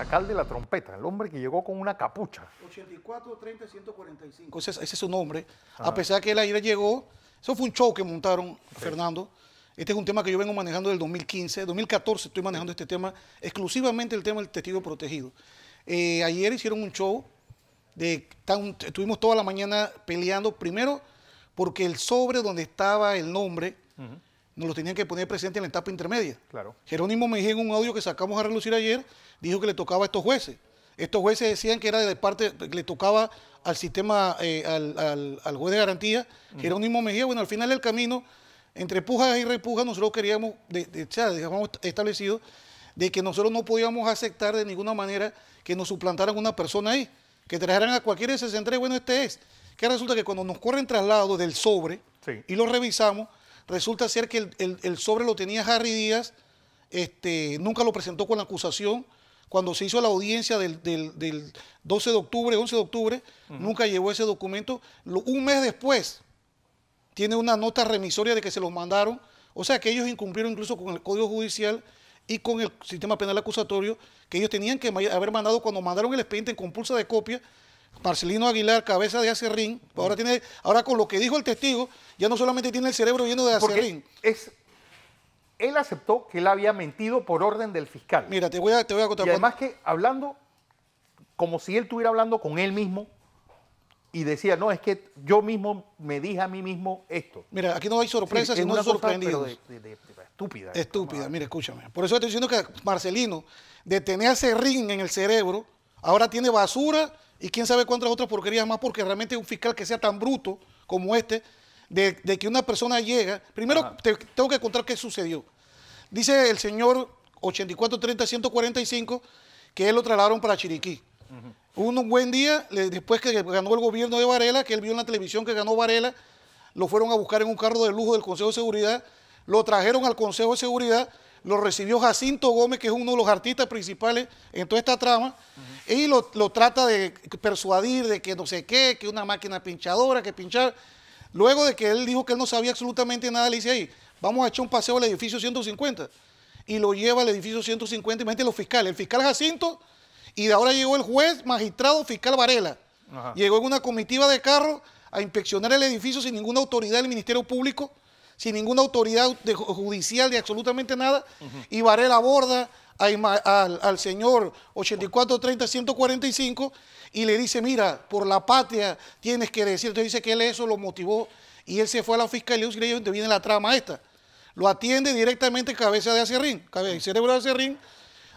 Alcalde de la Trompeta, el hombre que llegó con una capucha. 84, 30, 145. Ese, es su nombre. A pesar de que él ayer llegó, eso fue un show que montaron, Fernando. Este es un tema que yo vengo manejando el 2015, 2014 estoy manejando este tema, exclusivamente el tema del testigo protegido. Eh, ayer hicieron un show, de, estuvimos toda la mañana peleando, primero porque el sobre donde estaba el nombre, nos lo tenían que poner presente en la etapa intermedia. Claro. Jerónimo Mejía, en un audio que sacamos a relucir ayer, dijo que le tocaba a estos jueces. Estos jueces decían que era de parte, le tocaba al sistema, eh, al, juez de garantía, Jerónimo Mejía. Bueno, al final del camino, entre pujas y repujas, nosotros queríamos, de, dejamos establecido, de que nosotros no podíamos aceptar de ninguna manera que nos suplantaran una persona ahí, que trajeran a cualquiera de 63, bueno, este es. Que resulta que cuando nos corren traslados del sobre y lo revisamos, Resulta ser que el, sobre lo tenía Harry Díaz, este, nunca lo presentó con la acusación. Cuando se hizo la audiencia del, 12 de octubre, 11 de octubre, nunca llevó ese documento. un mes después, tiene una nota remisoria de que se los mandaron. O sea que ellos incumplieron incluso con el Código Judicial y con el sistema penal acusatorio que ellos tenían que haber mandado cuando mandaron el expediente en compulsa de copia Marcelino Aguilar, cabeza de acerrín, ahora, tiene, ahora con lo que dijo el testigo, ya no solamente tiene el cerebro lleno de acerrín. él aceptó que él había mentido por orden del fiscal. Mira, te voy a, te voy a contar. Y además que hablando, como si él estuviera hablando con él mismo, y decía, no, es que yo mismo me dije a mí mismo esto. Mira, aquí no hay sorpresa, sino una estúpida. Estúpida, mira, escúchame. Por eso estoy diciendo que Marcelino, de tener acerrín en el cerebro, ahora tiene basura y quién sabe cuántas otras porquerías más, porque realmente un fiscal que sea tan bruto como este, de, que una persona llega, primero tengo que contar qué sucedió. Dice el señor 8430-145 que él lo trasladaron para Chiriquí. Un buen día, después que ganó el gobierno de Varela, que él vio en la televisión que ganó Varela, lo fueron a buscar en un carro de lujo del Consejo de Seguridad, lo trajeron al Consejo de Seguridad lo recibió Jacinto Gómez, que es uno de los artistas principales en toda esta trama, y lo, trata de persuadir de que no sé qué, que una máquina pinchadora, que pinchar. Luego de que él dijo que él no sabía absolutamente nada, le dice, ahí, vamos a echar un paseo al edificio 150. Y lo lleva al edificio 150, imagínate los fiscales, el fiscal Jacinto, y de ahora llegó el juez, magistrado, fiscal Varela. Llegó en una comitiva de carro a inspeccionar el edificio sin ninguna autoridad del Ministerio Público sin ninguna autoridad judicial, de absolutamente nada, y Varela la borda al, señor 8430-145 y le dice, mira, por la patria tienes que decir. Entonces dice que él eso lo motivó y él se fue a la fiscalía y le viene la trama esta. Lo atiende directamente cabeza de acerrín, cabeza, cerebro de acerrín,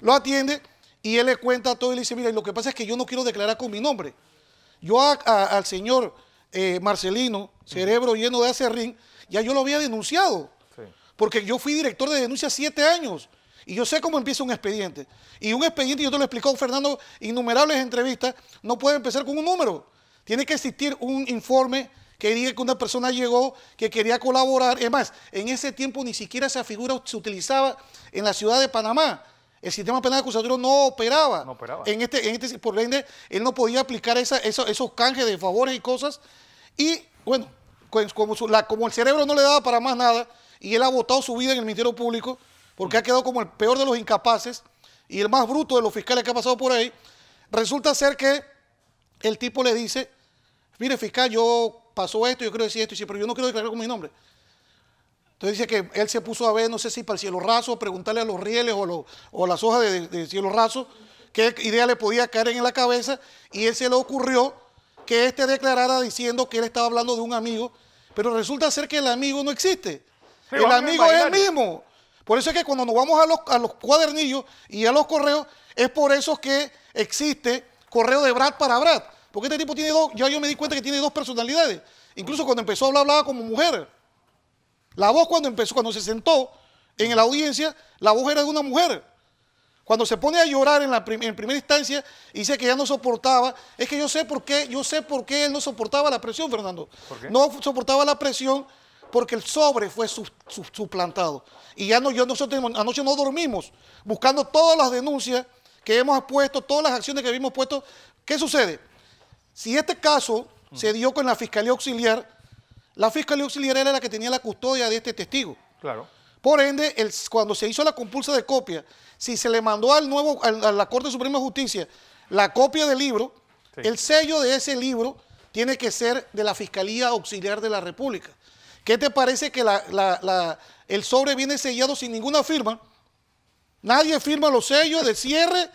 lo atiende y él le cuenta todo y le dice, mira, lo que pasa es que yo no quiero declarar con mi nombre. Yo al señor eh, Marcelino, cerebro lleno de acerrín, ya yo lo había denunciado. Porque yo fui director de denuncia siete años. Y yo sé cómo empieza un expediente. Y un expediente, yo te lo explicó Fernando, innumerables entrevistas, no puede empezar con un número. Tiene que existir un informe que diga que una persona llegó, que quería colaborar. Es más, en ese tiempo ni siquiera esa figura se utilizaba en la ciudad de Panamá. El sistema penal acusatorio no operaba. No operaba. En este, en este, por ende, él no podía aplicar esos canjes de favores y cosas. Y bueno, como, el cerebro no le daba para más nada y él ha votado su vida en el Ministerio Público porque ha quedado como el peor de los incapaces y el más bruto de los fiscales que ha pasado por ahí, resulta ser que el tipo le dice, mire fiscal, yo pasó esto, yo quiero decir esto, y pero yo no quiero declarar con mi nombre. Entonces dice que él se puso a ver, no sé si para el cielo raso, preguntarle a los rieles o, a o las hojas de, cielo raso, qué idea le podía caer en la cabeza, y él se le ocurrió que éste declarara diciendo que él estaba hablando de un amigo, pero resulta ser que el amigo no existe. el amigo es el mismo. Por eso es que cuando nos vamos a los, a los cuadernillos y a los correos, es por eso que existe correo de Brad para Brad. Porque este tipo tiene dos, ya yo me di cuenta que tiene dos personalidades. Incluso cuando empezó a hablar, hablaba como mujer. La voz cuando empezó, cuando se sentó en la audiencia, la voz era de una mujer. Cuando se pone a llorar en, la en primera instancia dice que ya no soportaba, es que yo sé por qué, yo sé por qué él no soportaba la presión, Fernando. No soportaba la presión porque el sobre fue suplantado. Y ya no, yo, nosotros anoche no dormimos buscando todas las denuncias que hemos puesto, todas las acciones que habíamos puesto. ¿Qué sucede? Si este caso se dio con la Fiscalía Auxiliar, la Fiscalía Auxiliar era la que tenía la custodia de este testigo. Claro. Por ende, cuando se hizo la compulsa de copia, si se le mandó al nuevo, a la Corte Suprema de Justicia la copia del libro, el sello de ese libro tiene que ser de la Fiscalía Auxiliar de la República. ¿Qué te parece que el sobre viene sellado sin ninguna firma? Nadie firma los sellos de cierre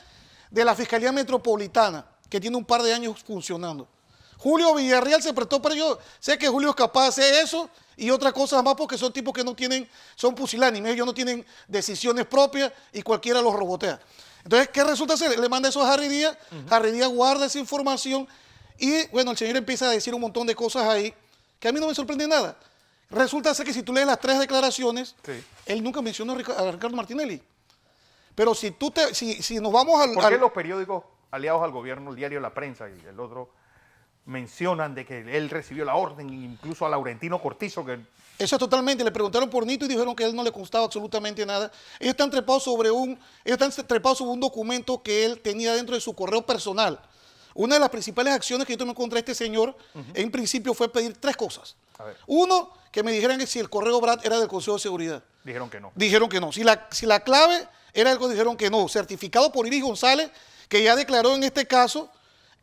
de la Fiscalía Metropolitana, que tiene un par de años funcionando. Julio Villarreal se prestó, para yo sé que Julio es capaz de hacer eso y otras cosas más porque son tipos que no tienen, son pusilánimes, ellos no tienen decisiones propias y cualquiera los robotea. Entonces, ¿qué resulta ser? Le manda eso a Harry Díaz, Harry Díaz guarda esa información y bueno, el señor empieza a decir un montón de cosas ahí que a mí no me sorprende nada. Resulta ser que si tú lees las tres declaraciones, él nunca mencionó a Ricardo Martinelli. Pero si tú te, si, nos vamos al... ¿Por qué los periódicos aliados al gobierno, el diario La Prensa y el otro mencionan de que él recibió la orden, incluso a Laurentino Cortizo. que Eso es totalmente, le preguntaron por Nito y dijeron que a él no le costaba absolutamente nada. Ellos están trepados sobre un, ellos están trepados sobre un documento que él tenía dentro de su correo personal. Una de las principales acciones que yo tomé contra este señor, en principio, fue pedir tres cosas. Uno, que me dijeran si el correo Brad era del Consejo de Seguridad. Dijeron que no. Dijeron que no. Si la, si la clave era algo, dijeron que no. Certificado por Iris González, que ya declaró en este caso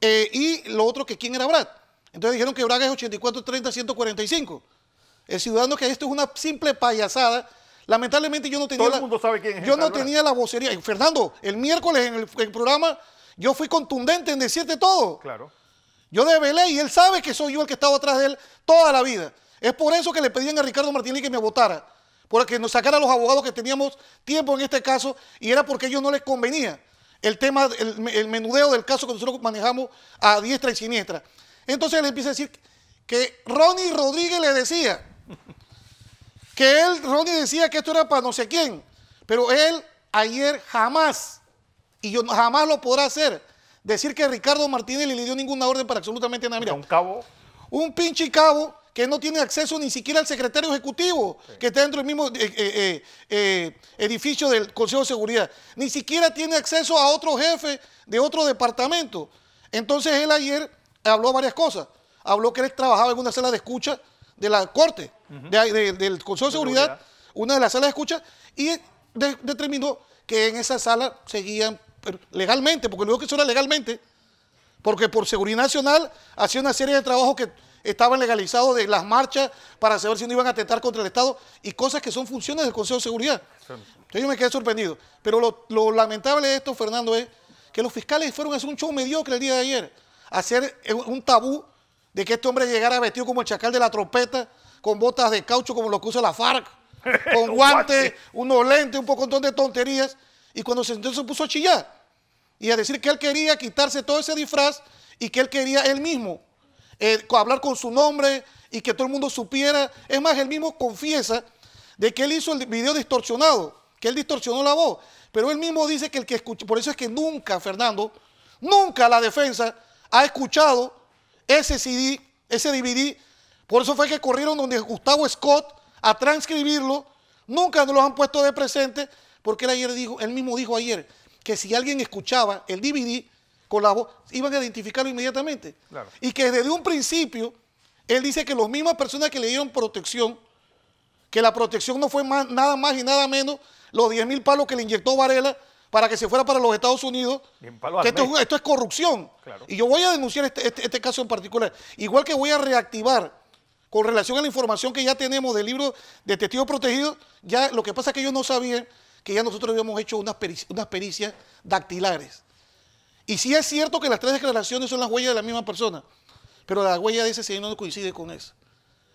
eh, y lo otro que quién era Brad. Entonces dijeron que Braga es 84, 30, 145. El ciudadano que esto es una simple payasada. Lamentablemente yo no tenía. Todo el mundo la, sabe quién es Yo no tenía la vocería. Eh, Fernando, el miércoles en el, programa yo fui contundente en decirte todo. Claro. Yo develé y él sabe que soy yo el que estaba atrás de él toda la vida. Es por eso que le pedían a Ricardo Martínez que me votara. Porque nos sacara los abogados que teníamos tiempo en este caso y era porque ellos no les convenía el tema, el, menudeo del caso que nosotros manejamos a diestra y siniestra. Entonces le empieza a decir que Ronnie Rodríguez le decía que él, Ronnie decía que esto era para no sé quién, pero él ayer jamás, y yo jamás lo podrá hacer, decir que Ricardo Martínez le dio ninguna orden para absolutamente nada. un cabo. Un pinche cabo que no tiene acceso ni siquiera al secretario ejecutivo, que está dentro del mismo eh, eh, eh, edificio del Consejo de Seguridad. Ni siquiera tiene acceso a otro jefe de otro departamento. Entonces él ayer habló varias cosas. Habló que él trabajaba en una sala de escucha de la Corte, del Consejo de Seguridad, una de las salas de escucha, y determinó que en esa sala seguían legalmente, porque luego que eso era legalmente, porque por Seguridad Nacional hacía una serie de trabajos que estaban legalizados de las marchas para saber si no iban a atentar contra el Estado y cosas que son funciones del Consejo de Seguridad. Entonces yo me quedé sorprendido. Pero lo, lamentable de esto, Fernando, es que los fiscales fueron a hacer un show mediocre el día de ayer, a hacer un tabú de que este hombre llegara vestido como el chacal de la trompeta, con botas de caucho como lo que usa la FARC, con guantes, unos lentes, un poco de tonterías. Y cuando se sentó, se puso a chillar y a decir que él quería quitarse todo ese disfraz y que él quería él mismo eh, hablar con su nombre y que todo el mundo supiera. Es más, él mismo confiesa de que él hizo el video distorsionado, que él distorsionó la voz. Pero él mismo dice que el que escuchó, por eso es que nunca, Fernando, nunca la defensa ha escuchado ese CD, ese DVD. Por eso fue que corrieron donde Gustavo Scott a transcribirlo. Nunca nos lo han puesto de presente, porque ayer dijo, él mismo dijo ayer que si alguien escuchaba el DVD, iban a identificarlo inmediatamente. Y que desde un principio, él dice que las mismas personas que le dieron protección, que la protección no fue más, nada más y nada menos los 10 mil palos que le inyectó Varela para que se fuera para los Estados Unidos. Que esto, es, corrupción. Y yo voy a denunciar este, este, este, caso en particular. Igual que voy a reactivar con relación a la información que ya tenemos del libro de testigos protegidos, ya lo que pasa es que ellos no sabían que ya nosotros habíamos hecho unas, unas pericias dactilares. Y sí es cierto que las tres declaraciones son las huellas de la misma persona, pero la huella de ese señor no coincide con esa.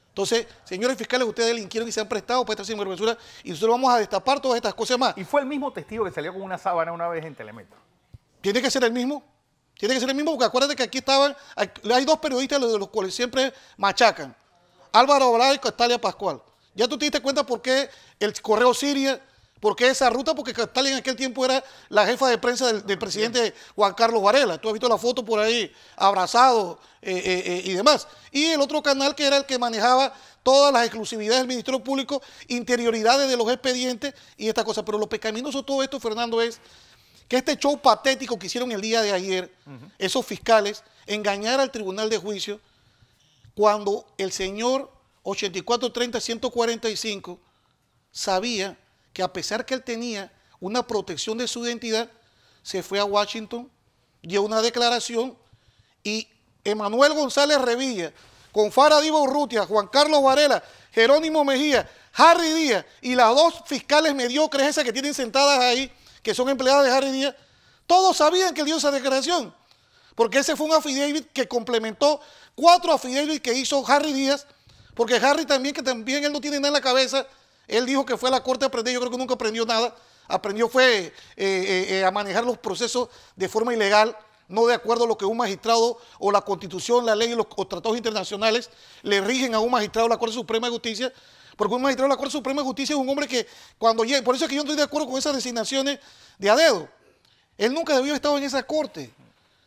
Entonces, señores fiscales, ustedes delinquieron y se han prestado para esta sinvergüenza y nosotros vamos a destapar todas estas cosas más. Y fue el mismo testigo que salió con una sábana una vez en Telemetro. Tiene que ser el mismo. Tiene que ser el mismo porque acuérdate que aquí estaban, hay dos periodistas de los cuales siempre machacan. Álvaro Obrador y Castalia Pascual. Ya tú te diste cuenta por qué el correo Siria ¿Por qué esa ruta? Porque Castalia en aquel tiempo era la jefa de prensa del, presidente Juan Carlos Varela. Tú has visto la foto por ahí, abrazado eh, eh, eh, y demás. Y el otro canal que era el que manejaba todas las exclusividades del Ministerio Público, interioridades de los expedientes y estas cosas. Pero lo pecaminoso de todo esto, Fernando, es que este show patético que hicieron el día de ayer, esos fiscales, engañar al tribunal de juicio cuando el señor 8430-145 sabía que a pesar que él tenía una protección de su identidad, se fue a Washington, dio una declaración y Emanuel González Revilla, con Fara Diva Urrutia, Juan Carlos Varela, Jerónimo Mejía, Harry Díaz y las dos fiscales mediocres esas que tienen sentadas ahí, que son empleadas de Harry Díaz, todos sabían que dio esa declaración, porque ese fue un affidavit que complementó cuatro affidavits que hizo Harry Díaz, porque Harry también, que también él no tiene nada en la cabeza, él dijo que fue a la corte a aprender, yo creo que nunca aprendió nada. Aprendió fue eh, eh, eh, a manejar los procesos de forma ilegal, no de acuerdo a lo que un magistrado o la constitución, la ley y los, tratados internacionales le rigen a un magistrado de la Corte Suprema de Justicia. Porque un magistrado de la Corte Suprema de Justicia es un hombre que cuando llega, por eso es que yo no estoy de acuerdo con esas designaciones de Adedo, Él nunca debió haber estado en esa corte.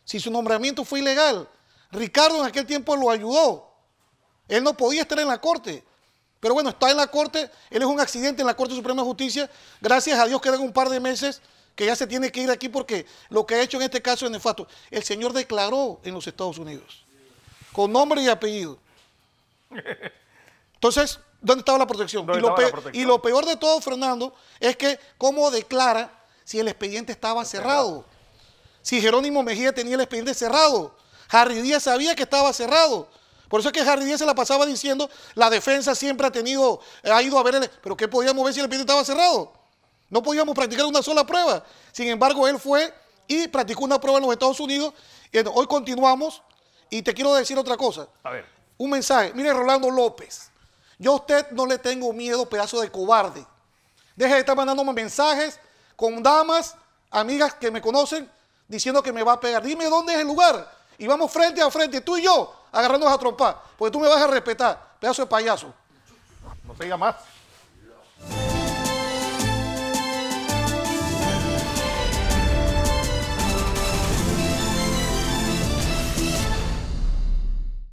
Si su nombramiento fue ilegal, Ricardo en aquel tiempo lo ayudó. Él no podía estar en la corte. Pero bueno, está en la Corte, él es un accidente en la Corte Suprema de Justicia. Gracias a Dios quedan un par de meses que ya se tiene que ir aquí porque lo que ha hecho en este caso es nefasto. El señor declaró en los Estados Unidos, con nombre y apellido. Entonces, ¿dónde estaba la protección? y, lo y lo peor de todo, Fernando, es que cómo declara si el expediente estaba cerrado. Si Jerónimo Mejía tenía el expediente cerrado. Harry Díaz sabía que estaba cerrado. Por eso es que Harry Díaz se la pasaba diciendo, la defensa siempre ha tenido, eh, ha ido a ver, el, pero ¿qué podíamos ver si el piso estaba cerrado? No podíamos practicar una sola prueba. Sin embargo, él fue y practicó una prueba en los Estados Unidos. Y hoy continuamos y te quiero decir otra cosa. A ver. Un mensaje. Mire, Rolando López, yo a usted no le tengo miedo, pedazo de cobarde. Deje de estar mandándome mensajes con damas, amigas que me conocen, diciendo que me va a pegar. Dime dónde es el lugar. Y vamos frente a frente, tú y yo, agarrándonos a trompar, porque tú me vas a respetar, pedazo de payaso. No se diga más.